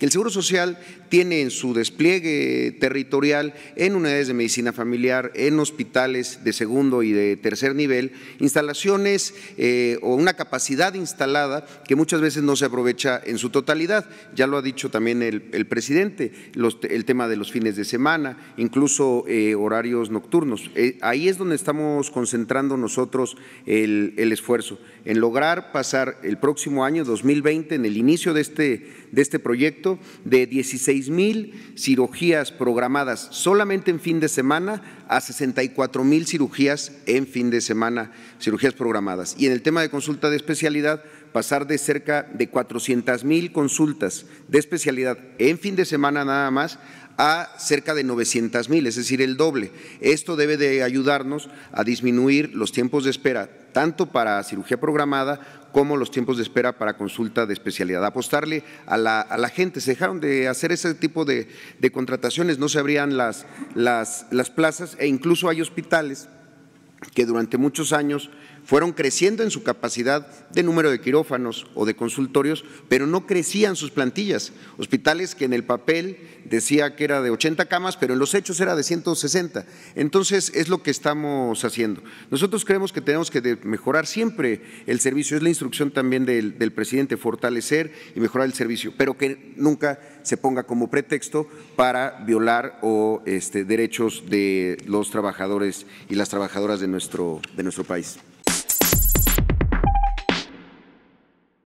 que el Seguro Social tiene en su despliegue territorial, en unidades de medicina familiar, en hospitales de segundo y de tercer nivel, instalaciones eh, o una capacidad instalada que muchas veces no se aprovecha en su totalidad. Ya lo ha dicho también el, presidente, el tema de los fines de semana, incluso eh, horarios nocturnos. Eh, ahí es donde estamos concentrando nosotros el, el esfuerzo, en lograr pasar el próximo año 2020, en el inicio de este de este proyecto, de 16.000 cirugías programadas solamente en fin de semana a 64 mil cirugías en fin de semana, cirugías programadas. Y en el tema de consulta de especialidad, pasar de cerca de 400 mil consultas de especialidad en fin de semana nada más a cerca de 900 mil, es decir, el doble. Esto debe de ayudarnos a disminuir los tiempos de espera, tanto para cirugía programada como los tiempos de espera para consulta de especialidad. Apostarle a la, gente, se dejaron de hacer ese tipo de, contrataciones, no se abrían las plazas e incluso hay hospitales que durante muchos años fueron creciendo en su capacidad de número de quirófanos o de consultorios, pero no crecían sus plantillas. Hospitales que en el papel decía que era de 80 camas, pero en los hechos era de 160. Entonces es lo que estamos haciendo. Nosotros creemos que tenemos que mejorar siempre el servicio, es la instrucción también del, del presidente, fortalecer y mejorar el servicio, pero que nunca se ponga como pretexto para violar o este, derechos de los trabajadores y las trabajadoras de nuestro, de nuestro país.